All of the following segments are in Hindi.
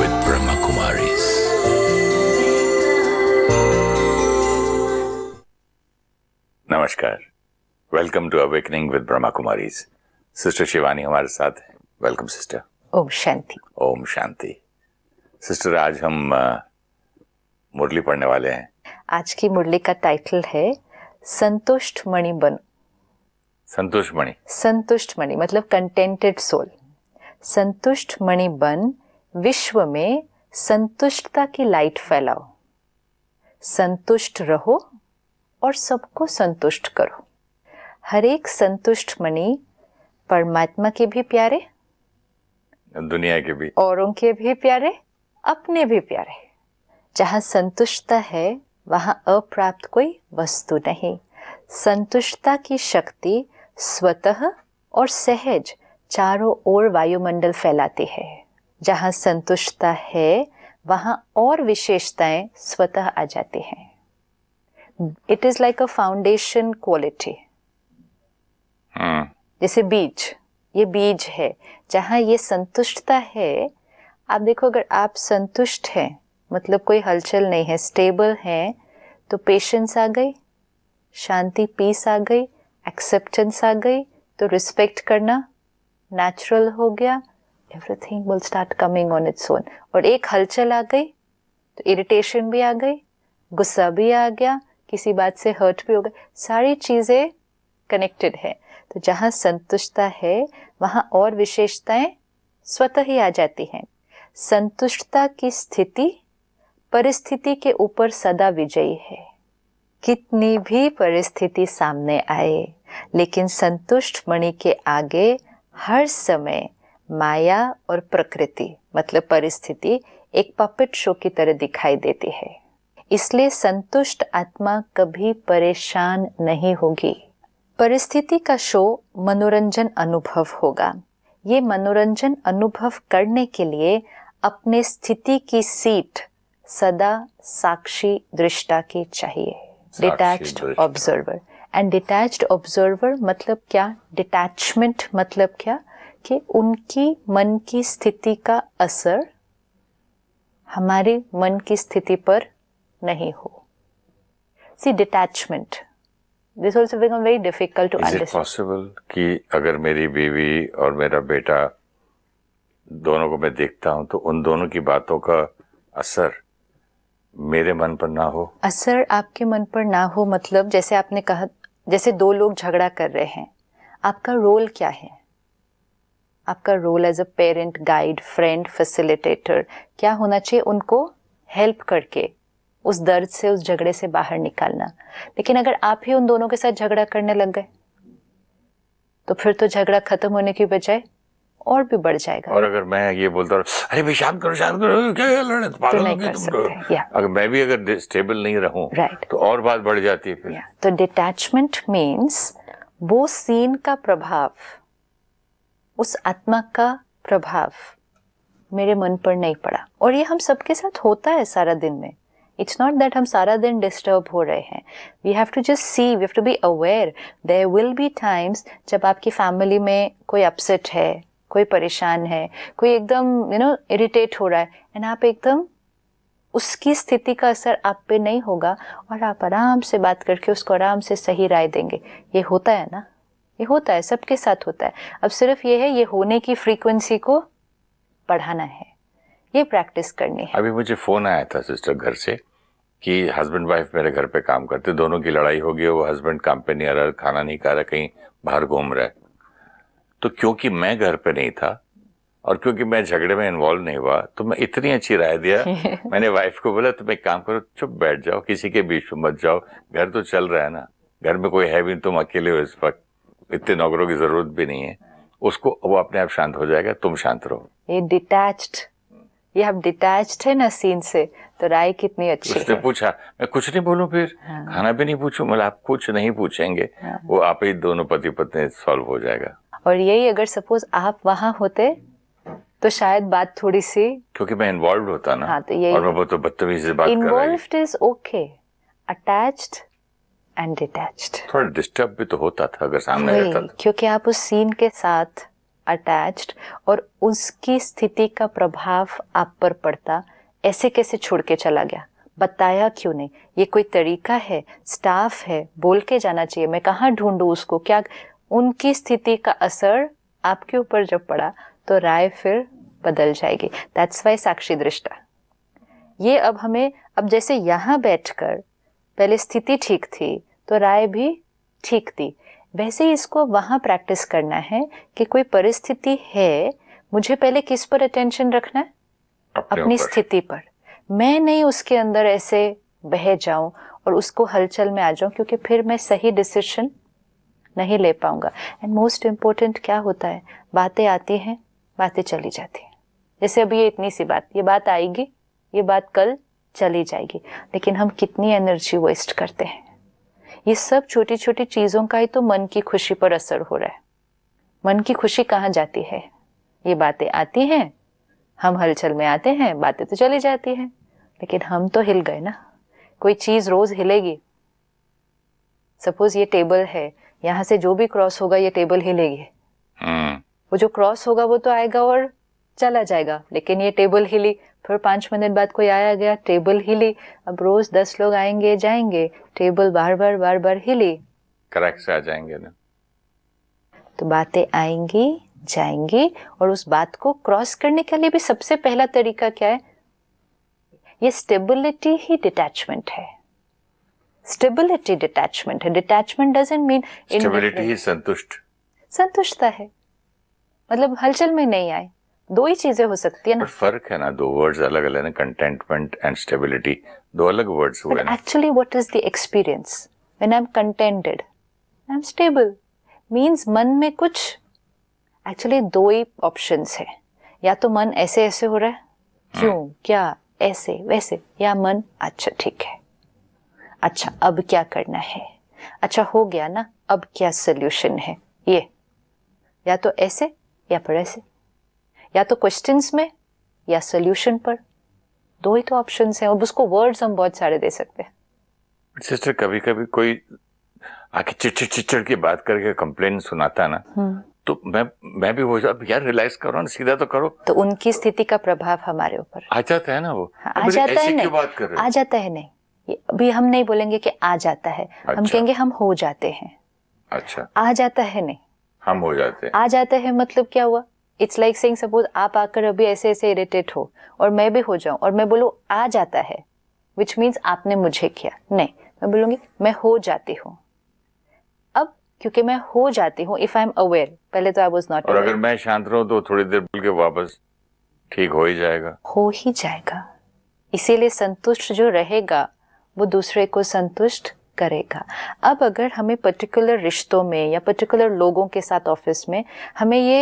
with Brahma Kumaris. नमस्कार welcome to awakening with Brahma Kumari sister Shivani हमारे साथ है वेलकम सिस्टर ओम शांति ओम शांति सिस्टर आज हम मुरली पढ़ने वाले हैं आज की मुरली का टाइटल है संतुष्ट मणि बनो संतुष्ट मणि संतुष्ट मणि मतलब कंटेंटेड सोल संतुष्ट मणि बन विश्व में संतुष्टता की लाइट फैलाओ संतुष्ट रहो और सबको संतुष्ट करो हरेक संतुष्ट मनी परमात्मा के भी प्यारे दुनिया के भी औरों के भी प्यारे अपने भी प्यारे जहां संतुष्टता है वहां अप्राप्त कोई वस्तु नहीं संतुष्टता की शक्ति स्वतः और सहज चारों ओर वायुमंडल फैलाती है जहाँ संतुष्टता है वहाँ और विशेषताएं स्वतः आ जाती हैं it is like a foundation quality जैसे बीज ये बीज है जहाँ ये संतुष्टता है आप देखो अगर आप संतुष्ट हैं मतलब कोई हलचल नहीं है स्टेबल है तो पेशेंस आ गई शांति पीस आ गई एक्सेप्टेंस आ गई तो रिस्पेक्ट करना नेचुरल हो गया everything will start coming on its own और एक हलचल आ गई तो इरिटेशन भी आ गई गुस्सा भी आ गया किसी बात से हर्ट भी हो गए सारी चीज़ें कनेक्टेड है तो जहां संतुष्टता है वहां और विशेषताएं स्वतः ही आ जाती हैं संतुष्टता की स्थिति परिस्थिति के ऊपर सदा विजयी है कितनी भी परिस्थिति सामने आए लेकिन संतुष्ट मणि के आगे हर समय माया और प्रकृति मतलब परिस्थिति एक पपेट शो की तरह दिखाई देती है इसलिए संतुष्ट आत्मा कभी परेशान नहीं होगी परिस्थिति का शो मनोरंजन अनुभव होगा ये मनोरंजन अनुभव करने के लिए अपने स्थिति की सीट सदा साक्षी दृष्टा की चाहिए detached observer and detached observer मतलब क्या डिटैचमेंट मतलब क्या कि उनकी मन की स्थिति का असर हमारे मन की स्थिति पर नहीं हो सी detachment this also become very difficult to understand possible कि अगर मेरी बीवी और मेरा बेटा दोनों को मैं देखता हूं तो उन दोनों की बातों का असर मेरे मन पर ना हो असर आपके मन पर ना हो मतलब जैसे आपने कहा जैसे दो लोग झगड़ा कर रहे हैं आपका रोल क्या है आपका role as a parent guide friend facilitator क्या होना चाहिए उनको हेल्प करके उस दर्द से उस झगड़े से बाहर निकालना लेकिन अगर आप ही उन दोनों के साथ झगड़ा करने लग गए तो फिर तो झगड़ा खत्म होने की बजाय और भी बढ़ जाएगा और अगर मैं ये बोलता रहा अरे भाई शांत करो शांत करो क्या लड़े तो, तो पागल नहीं कर सकते अगर मैं भी अगर स्टेबल नहीं रहूं right. तो और बात बढ़ जाती है फिर yeah. तो डिटैचमेंट मींस वो सीन का प्रभाव उस आत्मा का प्रभाव मेरे मन पर नहीं पड़ा और ये हम सबके साथ होता है सारा दिन में इट्स नॉट दैट हम सारा दिन डिस्टर्ब हो रहे हैं we have to just see we have to be aware there will be times जब आपकी फैमिली में कोई अपसेट है कोई परेशान है कोई एकदम यू नो इरिटेट हो रहा है एंड आप एकदम उसकी स्थिति का असर आप पे नहीं होगा और आप आराम से बात करके उसको आराम से सही राय देंगे ये होता है ना ये होता है सबके साथ होता है अब सिर्फ ये है ये होने की फ्रीक्वेंसी को बढ़ाना है ये प्रैक्टिस करनी है अभी मुझे फोन आया था सिस्टर घर से कि हस्बैंड वाइफ मेरे घर पे काम करते दोनों की लड़ाई होगी वो हस्बैंड काम पे नहीं आ रहा खाना नहीं खा रहा कहीं बाहर घूम रहा है तो क्योंकि मैं घर पे नहीं था और क्योंकि मैं झगड़े में इन्वॉल्व नहीं हुआ तो मैं इतनी अच्छी राय दिया मैंने वाइफ को बोला तुम एक काम करो चुप बैठ जाओ किसी के बीच में मत जाओ घर तो चल रहा है ना घर में कोई है भी तुम अकेले हो इस वक्त इतने नौकरों की जरूरत भी नहीं है उसको वो अपने आप शांत हो जाएगा तुम शांत रहो ये डिटैच्ड ये आप डिटैच है ना सीन से तो राय कितनी अच्छी उसने है। पूछा मैं कुछ नहीं बोलूं फिर हाँ। खाना भी नहीं पूछू मतलब आप कुछ नहीं पूछेंगे हाँ। वो आप ही दोनों पति पत्नी सॉल्व हो जाएगा और यही अगर सपोज आप वहाँ होते तो शायद बात थोड़ी सी क्योंकि मैं इन्वॉल्व होता ना हाँ, तो यही और मैं तो बदतमीजी बात involve is okay attached and detached थोड़ा डिस्टर्ब भी तो होता था अगर सामने रहता था क्योंकि आप उस सीन के साथ अटैच्ड और उसकी स्थिति का प्रभाव आप पर पड़ता ऐसे कैसे छोड़ के चला गया बताया क्यों नहीं ये कोई तरीका है स्टाफ है बोल के जाना चाहिए मैं कहाँ ढूंढू उसको क्या उनकी स्थिति का असर आपके ऊपर जब पड़ा तो राय फिर बदल जाएगी दैट्स वाई साक्षी दृष्टा ये अब हमें अब जैसे यहाँ बैठकर पहले स्थिति ठीक थी तो राय भी ठीक थी वैसे ही इसको वहाँ प्रैक्टिस करना है कि कोई परिस्थिति है मुझे पहले किस पर अटेंशन रखना है अपनी स्थिति पर मैं नहीं उसके अंदर ऐसे बह जाऊं और उसको हलचल में आ जाऊं क्योंकि फिर मैं सही डिसीशन नहीं ले पाऊंगा एंड मोस्ट इम्पोर्टेंट क्या होता है बातें आती हैं बातें चली जाती हैं जैसे अभी ये इतनी सी बात ये बात आएगी ये बात कल चली जाएगी लेकिन हम कितनी एनर्जी वेस्ट करते हैं ये सब छोटी छोटी चीज़ों का ही तो मन की खुशी पर असर हो रहा है मन की खुशी कहाँ जाती है ये बातें आती हैं हम हलचल में आते हैं बातें तो चली जाती हैं लेकिन हम तो हिल गए ना कोई चीज़ रोज़ हिलेगी सपोज ये टेबल है यहां से जो भी क्रॉस होगा ये टेबल हिलेगी हम्म। वो जो क्रॉस होगा वो तो आएगा और चला जाएगा लेकिन ये टेबल हिली फिर पाँच मिनट बाद कोई आया गया टेबल हिली अब रोज दस लोग आएंगे जाएंगे टेबल बार बार बार बार हिली करेक्ट से आ जाएंगे ना तो बातें आएंगी जाएंगी और उस बात को क्रॉस करने के लिए भी सबसे पहला तरीका क्या है ये स्टेबिलिटी ही डिटैचमेंट है स्टेबिलिटी डिटैचमेंट है डिटैचमेंट डजेंट मीन स्टेबिलिटी ही संतुष्ट संतुष्टता है मतलब हलचल में नहीं आए दो ही चीजें हो सकती है ना फर्क है ना दो वर्ड्स अलग अलग कंटेंटमेंट एंड स्टेबिलिटी दो अलग वर्ड्स हुए actually what is the experience when I am contented I am stable means मन में कुछ एक्चुअली दो ही ऑप्शंस है या तो मन ऐसे ऐसे हो रहा है हम्म। क्यों क्या ऐसे वैसे या मन अच्छा ठीक है अच्छा अब क्या करना है अच्छा हो गया ना अब क्या सोल्यूशन है ये या तो ऐसे या फिर ऐसे या तो क्वेश्चंस में या सोल्यूशन पर दो ही तो ऑप्शन हैं और उसको वर्ड्स हम बहुत सारे दे सकते हैं सिस्टर कभी कभी कोई आके चिड़चिड़ चिड़चिड़ की बात करके कंप्लेन सुनाता ना हम्म। तो मैं मैं भी वो अब यार रियलाइज करो ना सीधा तो करो तो उनकी स्थिति का प्रभाव हमारे ऊपर आ जाता है ना वो हाँ, आ जाता है नहीं आ जाता है नहीं अभी हम नहीं बोलेंगे कि आ जाता है अच्छा। हम कहेंगे हम हो जाते हैं अच्छा आ जाता है नहीं हम हो जाते हैं आ जाता है मतलब क्या हुआ इट्स लाइक सेइंग सपोज आप आकर अभी ऐसे ऐसे इरिटेट हो और मैं भी हो जाऊं और मैं बोलूँ आ जाता है विच मीन्स आपने मुझे किया नहीं मैं बोलूंगी मैं हो जाती हूँ अब क्योंकि मैं हो जाती हूँ इफ आई एम अवेयर पहले तो आई वॉज नॉट और अगर मैं शांत रहूँ तो थोड़ी देर बोल के वापस ठीक हो ही जाएगा हो ही जाएगा इसीलिए संतुष्ट जो रहेगा वो दूसरे को संतुष्ट करेगा अब अगर हमें पर्टिकुलर रिश्तों में या पर्टिकुलर लोगों के साथ ऑफिस में हमें ये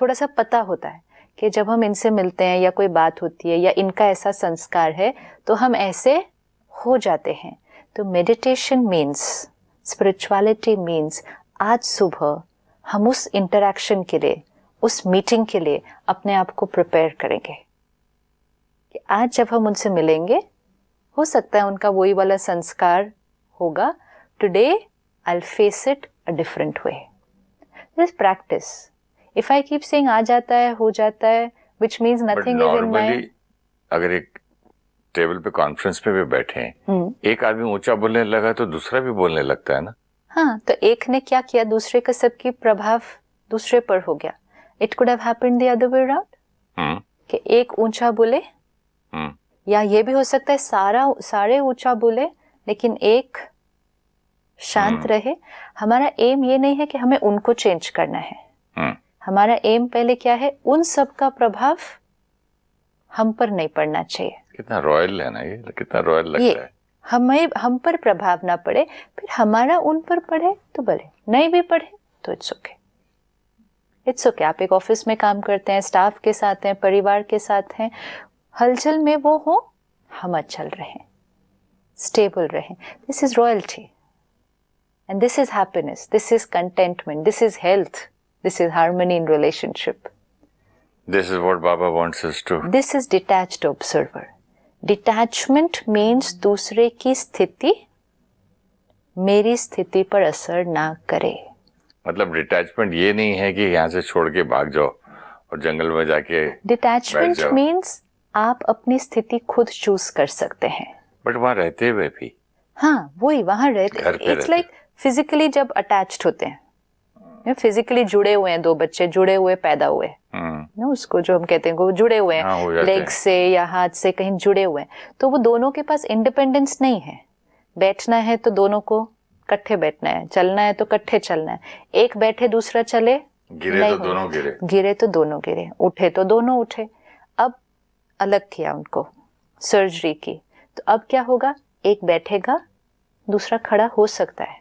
थोड़ा सा पता होता है कि जब हम इनसे मिलते हैं या कोई बात होती है या इनका ऐसा संस्कार है तो हम ऐसे हो जाते हैं तो मेडिटेशन मीन्स स्पिरिचुअलिटी मीन्स आज सुबह हम उस इंटरेक्शन के लिए उस मीटिंग के लिए अपने आप को प्रिपेयर करेंगे कि आज जब हम उनसे मिलेंगे हो सकता है उनका वही वाला संस्कार होगा today I face it a different way this practice if I keep saying आ जाता है हो जाता है which means nothing is in my अगर एक टेबल पे कॉन्फ्रेंस पे भी बैठे हैं हम्म। एक आदमी ऊंचा बोलने लगा तो दूसरा भी बोलने लगता है ना हाँ तो एक ने क्या किया दूसरे का सबकी प्रभाव दूसरे पर हो गया it could have happened the other way around कि एक ऊंचा बोले हम्म। या ये भी हो सकता है सारा सारे ऊंचा बोले लेकिन एक शांत हम्म। रहे हमारा एम ये नहीं है कि हमें उनको चेंज करना है hmm. हमारा एम पहले क्या है उन सब का प्रभाव हम पर नहीं पड़ना चाहिए कितना रॉयल है ना ये कितना रॉयल लगता है हमें हम पर प्रभाव ना पड़े फिर हमारा उन पर पड़े तो भले नहीं भी पड़े तो इट्स ओके इट्स ओके आप एक ऑफिस में काम करते हैं स्टाफ के साथ हैं परिवार के साथ हैं हलचल में वो हो हम अचल रहे स्टेबल रहे this is royalty and this is happiness this is contentment this is health This is harmony in relationship. This is what Baba wants us to. This is detached observer. Detachment means दूसरे की स्थिति मेरी स्थिति पर असर ना करे मतलब डिटैचमेंट ये नहीं है कि यहाँ से छोड़ के भाग जाओ और जंगल में जाके डिटैचमेंट मीन्स आप अपनी स्थिति खुद चूज कर सकते हैं बट वहाँ रहते हुए भी हाँ वही वहाँ रहते इट्स लाइक फिजिकली जब अटैच्ड होते हैं या फिजिकली जुड़े हुए हैं दो बच्चे जुड़े हुए पैदा हुए हम्म। ना उसको जो हम कहते हैं वो जुड़े हुए हैं लेग हाँ, से या हाथ से कहीं जुड़े हुए हैं तो वो दोनों के पास इंडिपेंडेंस नहीं है बैठना है तो दोनों को कट्ठे बैठना है चलना है तो कट्ठे चलना है एक बैठे दूसरा चले गिरे तो दोनों गिरे गिरे तो दोनों गिरे उठे तो दोनों उठे अब अलग किया उनको सर्जरी की तो अब क्या होगा एक बैठेगा दूसरा खड़ा हो सकता है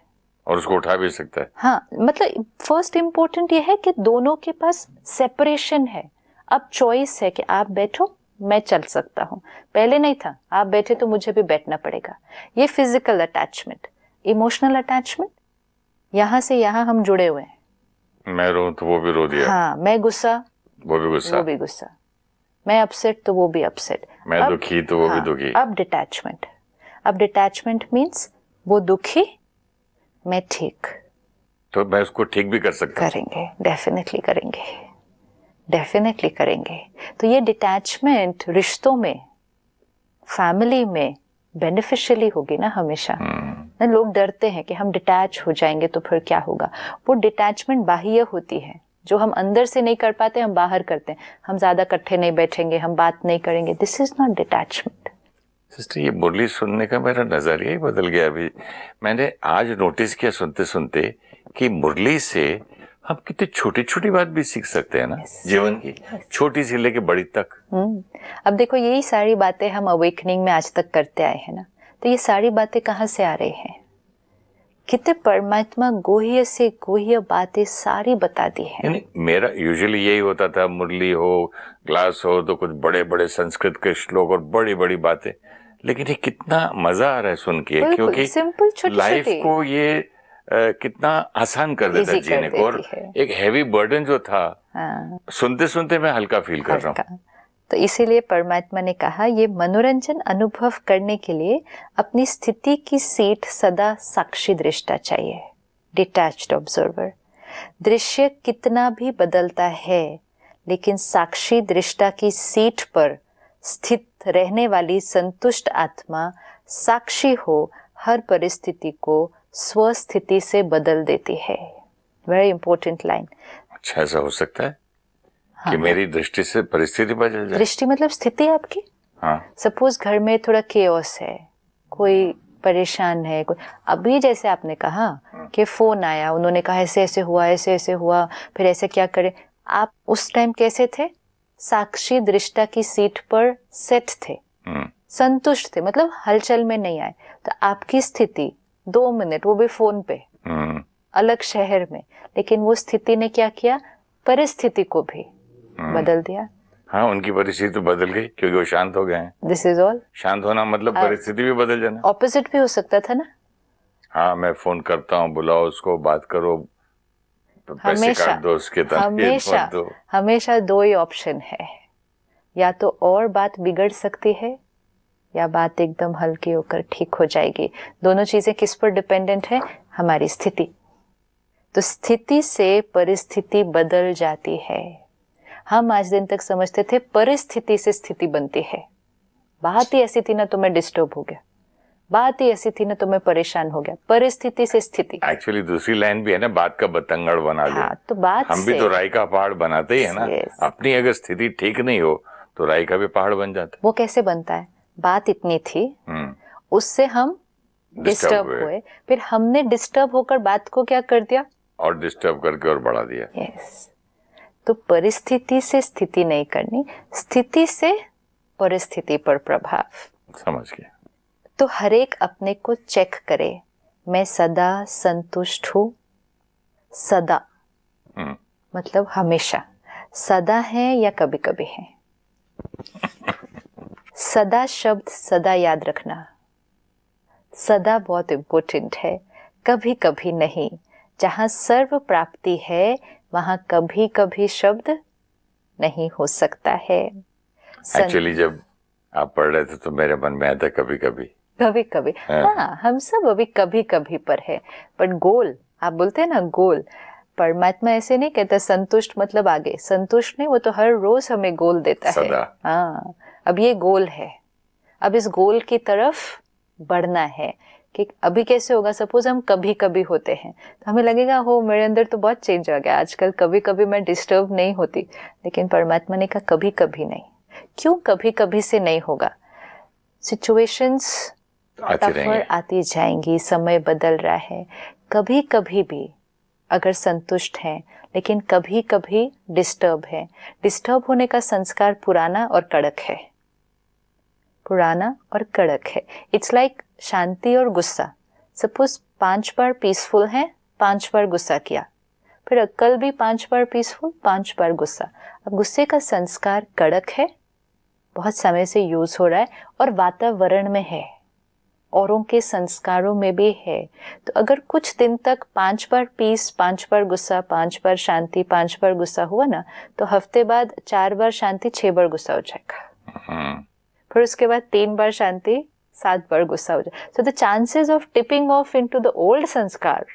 और उसको उठा भी सकता है हाँ मतलब फर्स्ट इम्पोर्टेंट ये है कि दोनों के पास सेपरेशन है अब चॉइस है कि आप बैठो मैं चल सकता हूँ पहले नहीं था आप बैठे तो मुझे भी बैठना पड़ेगा ये फिजिकल अटैचमेंट इमोशनल अटैचमेंट यहाँ से यहाँ हम जुड़े हुए हैं मैं रो तो वो भी रो दिया हाँ मैं गुस्सा वो भी गुस्सा वो भी गुस्सा मैं अपसेट तो वो भी अपसेट मैं दुखी तो वो हाँ, भी दुखी अब डिटैचमेंट अब डिटैचमेंट मीन्स वो दुखी मैं ठीक तो मैं उसको ठीक भी कर सकता करेंगे डेफिनेटली करेंगे डेफिनेटली करेंगे तो ये डिटैचमेंट रिश्तों में फैमिली में बेनिफिशियली होगी ना हमेशा हम्म। ना लोग डरते हैं कि हम डिटैच हो जाएंगे तो फिर क्या होगा वो डिटैचमेंट बाह्य होती है जो हम अंदर से नहीं कर पाते हम बाहर करते हैं हम ज़्यादा इकट्ठे नहीं बैठेंगे हम बात नहीं करेंगे this is not detachment sister ये मुरली सुनने का मेरा नज़रिया ही बदल गया अभी मैंने आज नोटिस किया सुनते सुनते कि मुरली से हम कितनी छोटी छोटी बात भी सीख सकते हैं ना yes. जीवन की yes. छोटी से लेके बड़ी तक हम्म। अब देखो यही सारी बातें हम अवेकनिंग में आज तक करते आए हैं ना तो ये सारी बातें कहाँ से आ रही हैं कितने परमात्मा गोहिया से गोह्य बातें सारी बता दी है मेरा यूजुअली यही होता था मुरली हो ग्लास हो तो कुछ बड़े बड़े संस्कृत के श्लोक और बड़ी बड़ी बातें लेकिन ये कितना मजा आ रहा है सुन के क्योंकि सिंपल लाइफ को ये आ, कितना आसान कर देता है जीने को और एक हैवी बर्डन जो था हाँ। सुनते सुनते मैं हल्का फील कर रहा हूँ तो इसीलिए परमात्मा ने कहा ये मनोरंजन अनुभव करने के लिए अपनी स्थिति की सीट सदा साक्षी दृष्टा चाहिए डिटैच्ड ऑब्जर्वर दृश्य कितना भी बदलता है लेकिन साक्षी दृष्टा की सीट पर स्थित रहने वाली संतुष्ट आत्मा साक्षी हो हर परिस्थिति को स्वस्थिति से बदल देती है वेरी इंपॉर्टेंट लाइन अच्छा ऐसा हो सकता है हाँ. कि मेरी दृष्टि से परिस्थिति बदल जाए दृष्टि मतलब स्थिति आपकी हाँ. सपोज घर में थोड़ा के है कोई परेशान है कोई अभी जैसे आपने कहा हाँ. कि फोन आया उन्होंने कहा ऐसे ऐसे हुआ ऐसे ऐसे हुआ फिर ऐसे क्या करें आप उस टाइम कैसे थे साक्षी दृष्टा की सीट पर सेट थे हम्म। संतुष्ट थे मतलब हलचल में नहीं आए तो आपकी स्थिति दो मिनट वो भी फोन पे हम्म। अलग शहर में लेकिन वो स्थिति ने क्या किया परिस्थिति को भी हम्म। बदल दिया हाँ उनकी परिस्थिति तो बदल गई क्योंकि वो शांत हो गए हैं दिस इज ऑल शांत होना मतलब परिस्थिति भी बदल जाना ऑपोजिट भी हो सकता था ना हाँ मैं फोन करता हूँ बुलाओ उसको बात करो तो हमेशा दो उसके हमेशा दो। हमेशा दो ही ऑप्शन है या तो और बात बिगड़ सकती है या बात एकदम हल्की होकर ठीक हो जाएगी दोनों चीजें किस पर डिपेंडेंट है हमारी स्थिति तो स्थिति से परिस्थिति बदल जाती है हम आज दिन तक समझते थे परिस्थिति से स्थिति बनती है बात ही ऐसी थी ना तो मैं डिस्टर्ब हो गया बात ही ऐसी थी ना तो मैं परेशान हो गया परिस्थिति से स्थिति एक्चुअली दूसरी लाइन भी है ना बात का बतंगड़ बना लो हाँ, तो बात हम भी तो राय का पहाड़ बनाते ही है ना अपनी अगर स्थिति ठीक नहीं हो तो राय का भी पहाड़ बन जाता वो कैसे बनता है बात इतनी थी हम्म। उससे हम डिस्टर्ब हुए फिर हमने डिस्टर्ब होकर बात को क्या कर दिया और डिस्टर्ब करके और बढ़ा दिया yes. तो परिस्थिति से स्थिति नहीं करनी स्थिति से परिस्थिति पर प्रभाव समझ गया तो हरेक अपने को चेक करे मैं सदा संतुष्ट हूं सदा हम्म। मतलब हमेशा सदा है या कभी कभी है सदा शब्द सदा याद रखना सदा बहुत इंपॉर्टेंट है कभी कभी नहीं जहां सर्व प्राप्ति है वहां कभी कभी शब्द नहीं हो सकता है एक्चुअली जब आप पढ़ रहे थे तो मेरे मन में आता कभी कभी कभी कभी हाँ।, हाँ हम सब अभी कभी कभी पर है बट गोल आप बोलते हैं ना गोल परमात्मा ऐसे नहीं कहता संतुष्ट मतलब आगे संतुष्ट नहीं वो तो हर रोज हमें गोल देता है हाँ अब ये गोल है अब इस गोल की तरफ बढ़ना है कि अभी कैसे होगा सपोज हम कभी कभी होते हैं तो हमें लगेगा हो मेरे अंदर तो बहुत चेंज आ गया आजकल कभी कभी मैं डिस्टर्ब नहीं होती लेकिन परमात्मा ने कहा कभी कभी नहीं क्यों कभी कभी से नहीं होगा सिचुएशंस तफर आती जाएंगी समय बदल रहा है कभी कभी भी अगर संतुष्ट हैं लेकिन कभी कभी डिस्टर्ब है डिस्टर्ब होने का संस्कार पुराना और कड़क है पुराना और कड़क है इट्स लाइक like शांति और गुस्सा सपोज पांच बार पीसफुल है पांच बार गुस्सा किया फिर कल भी पांच बार पीसफुल पांच बार गुस्सा अब गुस्से का संस्कार कड़क है बहुत समय से यूज हो रहा है और वातावरण में है औरों के संस्कारों में भी है तो अगर कुछ दिन तक पांच बार पीस पांच बार गुस्सा पांच बार शांति पांच बार गुस्सा हुआ ना तो हफ्ते बाद चार बार शांति छह बार गुस्सा हो जाएगा हम्म। फिर उसके बाद तीन बार शांति सात बार गुस्सा हो जाए so the chances of tipping off into the old संस्कार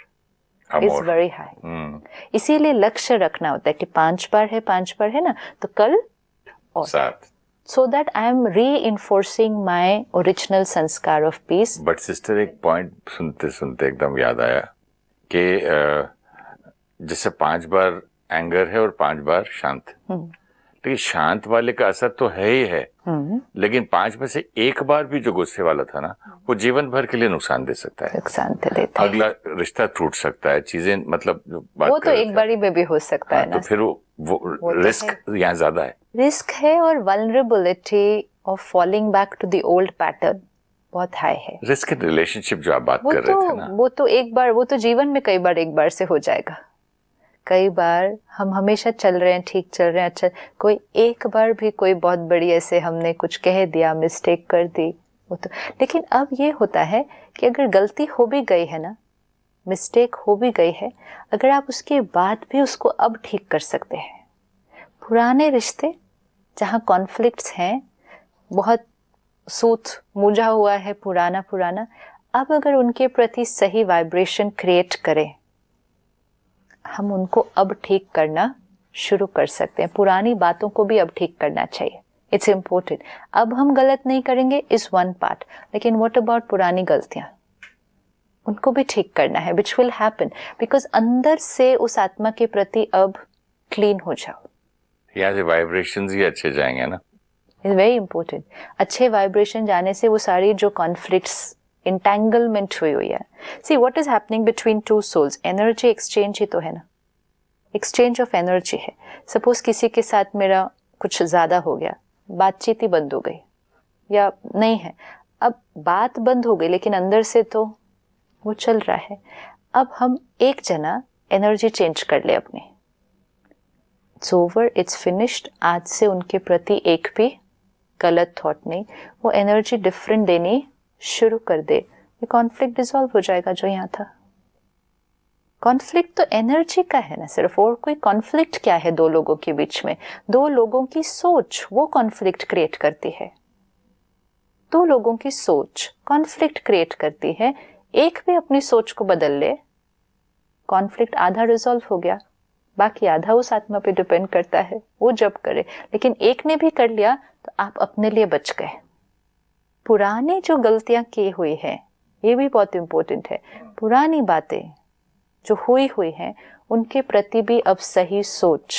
इज वेरी हाई इसीलिए लक्ष्य रखना होता है कि पांच बार है पांच बार है ना तो कल और साथ. So that I am reinforcing my original संस्कार ऑफ पीस बट सिस्टर एक पॉइंट सुनते सुनते एकदम याद आया कि जैसे पांच बार एंगर है और पांच बार शांत हम्म। लेकिन शांत वाले का असर तो है ही है हम्म। लेकिन पांच में से एक बार भी जो गुस्से वाला था ना वो जीवन भर के लिए नुकसान दे सकता है नुकसान दे तो देता है अगला रिश्ता टूट सकता है चीजें मतलब बात वो तो एक बारी में भी हो सकता हाँ, है तो ना तो फिर वो, वो, वो तो रिस्क यहाँ ज्यादा है रिस्क है और vulnerability of following back to the old pattern बहुत हाई है रिस्क रिलेशनशिप जो आप बात कर रहे थे ना वो तो एक बार वो तो जीवन में कई बार एक बार से हो जाएगा कई बार हम हमेशा चल रहे हैं ठीक चल रहे हैं अच्छा कोई एक बार भी कोई बहुत बड़ी ऐसे हमने कुछ कह दिया मिस्टेक कर दी वो तो लेकिन अब ये होता है कि अगर गलती हो भी गई है ना मिस्टेक हो भी गई है अगर आप उसके बाद भी उसको अब ठीक कर सकते हैं पुराने रिश्ते जहाँ कॉन्फ्लिक्ट्स हैं बहुत सूत मूझा हुआ है पुराना पुराना अब अगर उनके प्रति सही वाइब्रेशन क्रिएट करें हम उनको अब ठीक करना शुरू कर सकते हैं पुरानी बातों को भी अब ठीक करना चाहिए इट्स इम्पोर्टेंट अब हम गलत नहीं करेंगे इस वन पार्ट लेकिन वॉट अबाउट पुरानी गलतियां उनको भी ठीक करना है विच विल हैपन बिकॉज अंदर से उस आत्मा के प्रति अब क्लीन हो जाओ यहाँ वाइब्रेशन ही अच्छे जाएंगे ना इज वेरी इंपॉर्टेंट अच्छे वाइब्रेशन जाने से वो सारी जो कॉन्फ्लिक्ट्स इंटेंगलमेंट हुई हुई है see what is happening between two souls energy exchange ही तो है ना एक्सचेंज ऑफ एनर्जी है सपोज किसी के साथ मेरा कुछ ज़्यादा हो गया बातचीत ही बंद हो गई या नहीं है अब बात बंद हो गई लेकिन अंदर से तो वो चल रहा है अब हम एक जना एनर्जी चेंज कर ले अपने इट्स ओवर इट्स फिनिश्ड आज से उनके प्रति एक भी गलत थॉट नहीं वो एनर्जी डिफरेंट देनी शुरू कर दे ये कॉन्फ्लिक्ट डिजॉल्व हो जाएगा जो यहाँ था कॉन्फ्लिक्ट तो एनर्जी का है ना सिर्फ और कोई कॉन्फ्लिक्ट क्या है दो लोगों के बीच में दो लोगों की सोच वो कॉन्फ्लिक्ट क्रिएट करती है दो लोगों की सोच कॉन्फ्लिक्ट क्रिएट करती है एक भी अपनी सोच को बदल ले कॉन्फ्लिक्ट आधा रिजोल्व हो गया बाकी आधा उस आत्मा पे डिपेंड करता है वो जब करे लेकिन एक ने भी कर लिया तो आप अपने लिए बच गए पुराने जो गलतियां किए हुई हैं ये भी बहुत इम्पोर्टेंट है पुरानी बातें जो हुई हुई हैं उनके प्रति भी अब सही सोच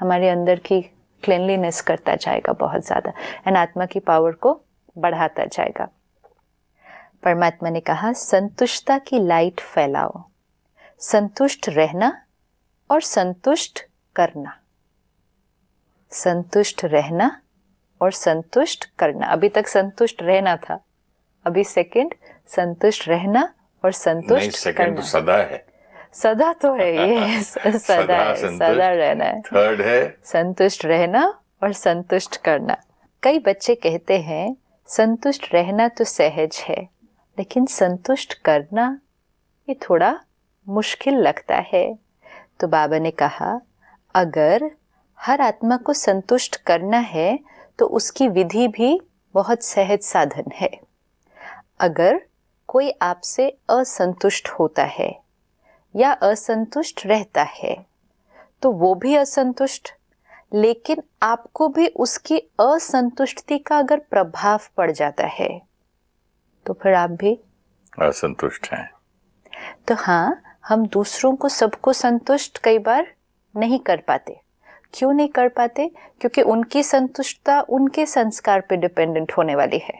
हमारे अंदर की क्लिनलीनेस करता जाएगा बहुत ज़्यादा एंड आत्मा की पावर को बढ़ाता जाएगा परमात्मा ने कहा संतुष्टता की लाइट फैलाओ संतुष्ट रहना और संतुष्ट करना संतुष्ट रहना और संतुष्ट करना अभी तक संतुष्ट रहना था अभी सेकंड संतुष्ट रहना और संतुष्ट करना तो सदा है सदा तो है ये सदा, सदा है सदा रहना है थर्ड है संतुष्ट रहना और संतुष्ट करना कई बच्चे कहते हैं संतुष्ट रहना तो सहज है लेकिन संतुष्ट करना ये थोड़ा मुश्किल लगता है तो बाबा ने कहा अगर हर आत्मा को संतुष्ट करना है तो उसकी विधि भी बहुत सहज साधन है अगर कोई आपसे असंतुष्ट होता है या असंतुष्ट रहता है तो वो भी असंतुष्ट लेकिन आपको भी उसकी असंतुष्टि का अगर प्रभाव पड़ जाता है तो फिर आप भी असंतुष्ट हैं तो हाँ हम दूसरों को सबको संतुष्ट कई बार नहीं कर पाते क्यों नहीं कर पाते क्योंकि उनकी संतुष्टता उनके संस्कार पे डिपेंडेंट होने वाली है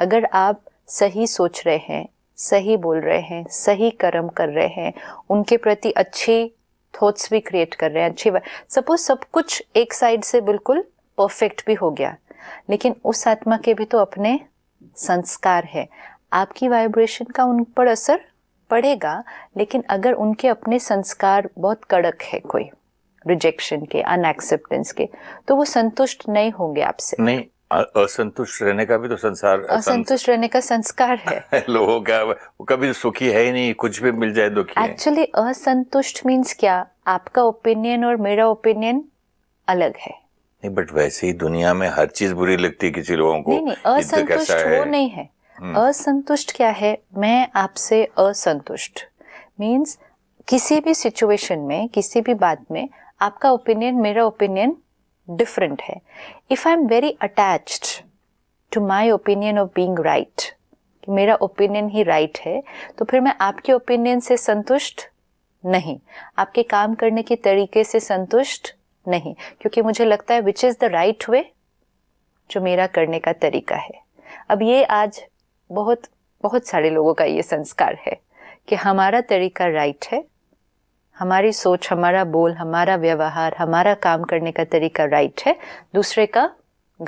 अगर आप सही सोच रहे हैं सही बोल रहे हैं सही कर्म कर रहे हैं उनके प्रति अच्छी थॉट्स भी क्रिएट कर रहे हैं अच्छी सपोज सब कुछ एक साइड से बिल्कुल परफेक्ट भी हो गया लेकिन उस आत्मा के भी तो अपने संस्कार है आपकी वाइब्रेशन का उन पर असर पड़ेगा लेकिन अगर उनके अपने संस्कार बहुत कड़क है कोई रिजेक्शन के अनएक्सेप्टेंस के तो वो संतुष्ट नहीं होंगे आपसे नहीं असंतुष्ट रहने का भी तो संसार असंतुष्ट रहने का संस्कार है लोगों का वो कभी तो सुखी है ही नहीं कुछ भी मिल जाए दुखी एक्चुअली असंतुष्ट मींस क्या आपका ओपिनियन और मेरा ओपिनियन अलग है नहीं बट वैसे ही दुनिया में हर चीज बुरी लगती है किसी लोगों को तो असंतुष्ट वो नहीं है हम्म। असंतुष्ट क्या है मैं आपसे असंतुष्ट मीन्स किसी भी सिचुएशन में किसी भी बात में आपका ओपिनियन मेरा ओपिनियन डिफरेंट है if I am very attached to my opinion of being right कि मेरा ओपिनियन ही राइट right है तो फिर मैं आपके ओपिनियन से संतुष्ट नहीं आपके काम करने के तरीके से संतुष्ट नहीं क्योंकि मुझे लगता है which is the right way जो मेरा करने का तरीका है अब ये आज बहुत बहुत सारे लोगों का ये संस्कार है कि हमारा तरीका राइट right है हमारी सोच हमारा बोल हमारा व्यवहार हमारा काम करने का तरीका राइट है दूसरे का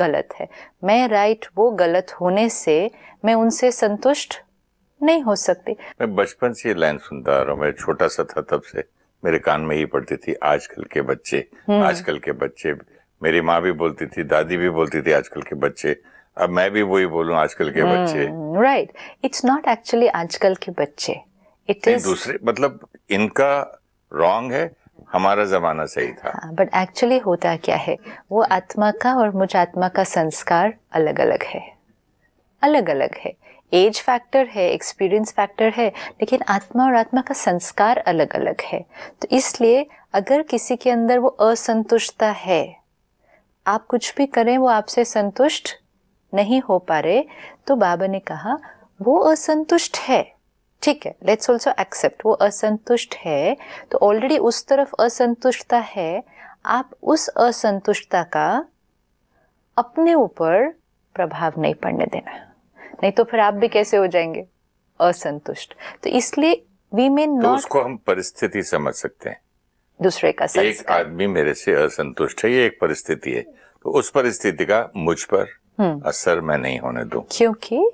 गलत है मैं राइट वो गलत होने से मैं उनसे संतुष्ट नहीं हो सकती मैं बचपन से लाइन सुनता आ रहा हूँ मैं छोटा सा था तब से मेरे कान में ही पड़ती थी आजकल के बच्चे हम्म। आजकल के बच्चे मेरी माँ भी बोलती थी दादी भी बोलती थी आजकल के बच्चे अब मैं भी वही बोलूँ आजकल के बच्चे राइट इट्स नॉट एक्चुअली आजकल के बच्चे इट इज दूसरे मतलब इनका रॉन्ग है हमारा जमाना सही था बट हाँ, एक्चुअली होता क्या है वो आत्मा का और मुझ आत्मा का संस्कार अलग अलग है अलग अलग है एज फैक्टर है एक्सपीरियंस फैक्टर है लेकिन आत्मा और आत्मा का संस्कार अलग अलग है तो इसलिए अगर किसी के अंदर वो असंतुष्टता है आप कुछ भी करें वो आपसे संतुष्ट नहीं हो पा रहे तो बाबा ने कहा वो असंतुष्ट है ठीक है लेट्स ऑल्सो एक्सेप्ट वो असंतुष्ट है तो ऑलरेडी उस तरफ असंतुष्टता है आप उस असंतुष्टता का अपने ऊपर प्रभाव नहीं पड़ने देना नहीं तो फिर आप भी कैसे हो जाएंगे असंतुष्ट तो इसलिए वी मे नॉट उसको हम परिस्थिति समझ सकते हैं दूसरे का एक आदमी मेरे से असंतुष्ट है ये एक परिस्थिति है तो उस परिस्थिति का मुझ पर हम्म। असर मैं नहीं होने दू क्योंकि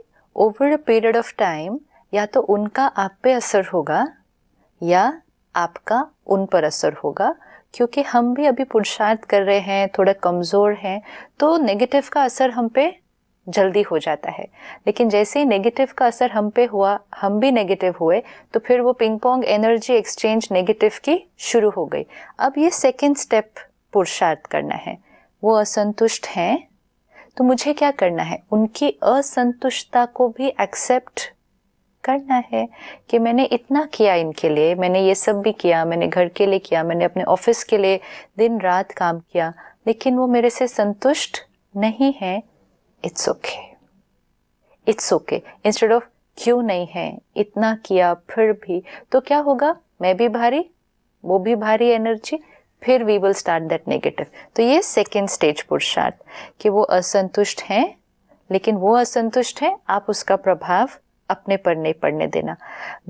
over a period of time या तो उनका आप पे असर होगा या आपका उन पर असर होगा क्योंकि हम भी अभी पुरुषार्थ कर रहे हैं थोड़ा कमज़ोर हैं तो नेगेटिव का असर हम पे जल्दी हो जाता है लेकिन जैसे ही नेगेटिव का असर हम पे हुआ हम भी नेगेटिव हुए तो फिर वो ping pong energy exchange negative की शुरू हो गई अब ये सेकेंड स्टेप पुरुषार्थ करना है वो असंतुष्ट हैं तो मुझे क्या करना है उनकी असंतुष्टता को भी एक्सेप्ट करना है कि मैंने इतना किया इनके लिए मैंने ये सब भी किया मैंने घर के लिए किया मैंने अपने ऑफिस के लिए दिन रात काम किया लेकिन वो मेरे से संतुष्ट नहीं है it's okay it's okay instead of क्यों नहीं है इतना किया फिर भी तो क्या होगा मैं भी भारी वो भी भारी एनर्जी फिर we will start that negative तो ये सेकेंड स्टेज पुरुषार्थ कि वो असंतुष्ट हैं लेकिन वो असंतुष्ट है आप उसका प्रभाव अपने पर नहीं पड़ने देना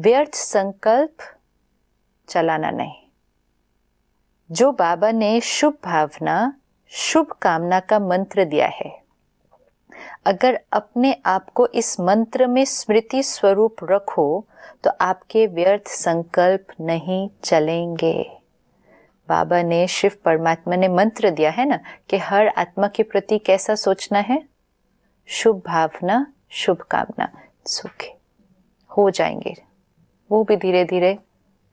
व्यर्थ संकल्प चलाना नहीं जो बाबा ने शुभ भावना शुभ कामना का मंत्र दिया है अगर अपने आप को इस मंत्र में स्मृति स्वरूप रखो तो आपके व्यर्थ संकल्प नहीं चलेंगे बाबा ने शिव परमात्मा ने मंत्र दिया है ना कि हर आत्मा के प्रति कैसा सोचना है शुभ भावना शुभ कामना सूखे हो जाएंगे वो भी धीरे धीरे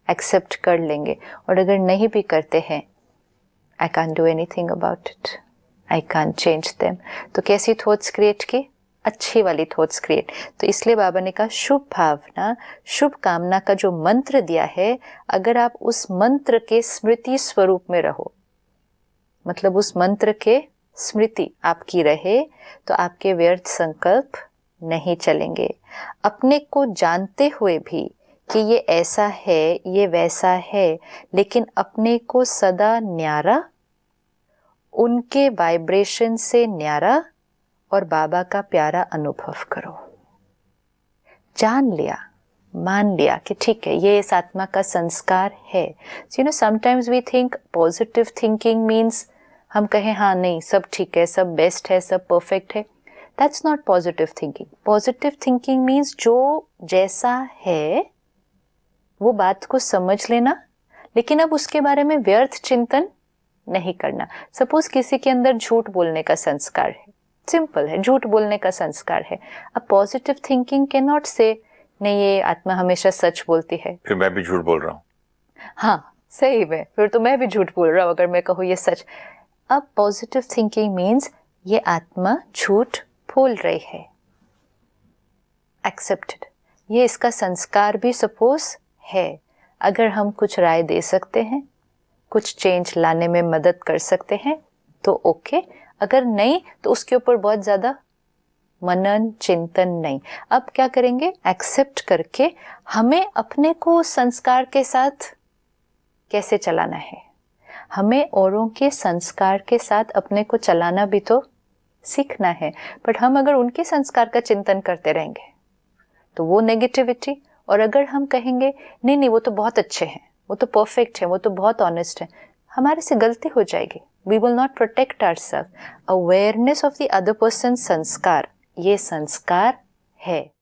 एक्सेप्ट कर लेंगे और अगर नहीं भी करते हैं I can do anything about it I can change them तो कैसी थॉट्स क्रिएट की अच्छी वाली थॉट्स क्रिएट तो इसलिए बाबा ने कहा शुभ भावना शुभ कामना का जो मंत्र दिया है अगर आप उस मंत्र के स्मृति स्वरूप में रहो मतलब उस मंत्र के स्मृति आपकी रहे तो आपके व्यर्थ संकल्प नहीं चलेंगे अपने को जानते हुए भी कि ये ऐसा है ये वैसा है लेकिन अपने को सदा न्यारा उनके वाइब्रेशन से न्यारा और बाबा का प्यारा अनुभव करो जान लिया मान लिया कि ठीक है ये इस आत्मा का संस्कार है you know sometimes we think positive thinking means हम कहें हाँ नहीं सब ठीक है सब बेस्ट है सब परफेक्ट है that's not positive thinking positive thinking means जो जैसा है वो बात को समझ लेना लेकिन अब उसके बारे में व्यर्थ चिंतन नहीं करना सपोज किसी के अंदर झूठ बोलने का संस्कार है सिंपल है झूठ बोलने का संस्कार है अब पॉजिटिव थिंकिंग के नॉट से नहीं ये आत्मा हमेशा सच बोलती है फिर मैं भी झूठ बोल रहा हूँ हाँ सही में फिर तो मैं भी झूठ बोल रहा हूँ अगर मैं कहूँ ये सच अब पॉजिटिव थिंकिंग मीन्स ये आत्मा झूठ फूल रही है एक्सेप्टेड ये इसका संस्कार भी सपोज है अगर हम कुछ राय दे सकते हैं कुछ चेंज लाने में मदद कर सकते हैं तो ओके अगर नहीं तो उसके ऊपर बहुत ज़्यादा मनन चिंतन नहीं अब क्या करेंगे एक्सेप्ट करके हमें अपने को संस्कार के साथ कैसे चलाना है हमें औरों के संस्कार के साथ अपने को चलाना भी तो सीखना है बट हम अगर उनके संस्कार का चिंतन करते रहेंगे तो वो नेगेटिविटी और अगर हम कहेंगे नहीं नहीं वो तो बहुत अच्छे हैं वो तो परफेक्ट है वो तो बहुत ऑनेस्ट है हमारे से गलती हो जाएगी we will not protect our self awareness of the other person संस्कार ये संस्कार है